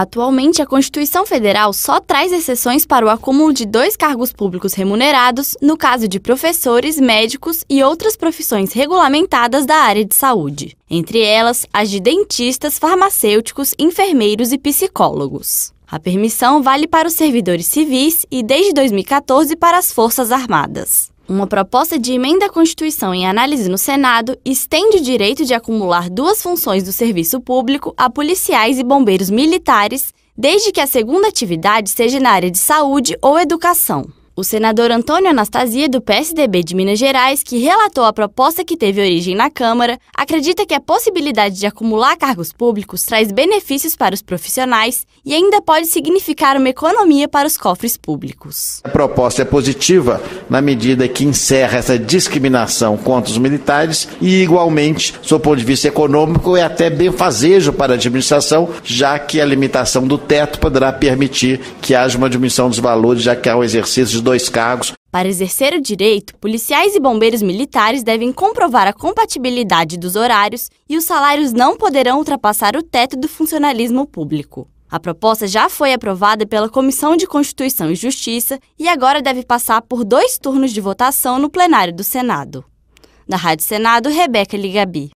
Atualmente, a Constituição Federal só traz exceções para o acúmulo de dois cargos públicos remunerados, no caso de professores, médicos e outras profissões regulamentadas da área de saúde, entre elas as de dentistas, farmacêuticos, enfermeiros e psicólogos. A permissão vale para os servidores civis e, desde 2014, para as Forças Armadas. Uma proposta de emenda à Constituição em análise no Senado estende o direito de acumular duas funções do serviço público a policiais e bombeiros militares, desde que a segunda atividade seja na área de saúde ou educação. O senador Antônio Anastasia, do PSDB de Minas Gerais, que relatou a proposta que teve origem na Câmara, acredita que a possibilidade de acumular cargos públicos traz benefícios para os profissionais e ainda pode significar uma economia para os cofres públicos. A proposta é positiva na medida que encerra essa discriminação contra os militares e, igualmente, do ponto de vista econômico, é até benfazejo para a administração, já que a limitação do teto poderá permitir que haja uma diminuição dos valores, já que há um exercício de dois cargos. Para exercer o direito, policiais e bombeiros militares devem comprovar a compatibilidade dos horários e os salários não poderão ultrapassar o teto do funcionalismo público. A proposta já foi aprovada pela Comissão de Constituição e Justiça e agora deve passar por dois turnos de votação no plenário do Senado. Da Rádio Senado, Rebeca Ligabi.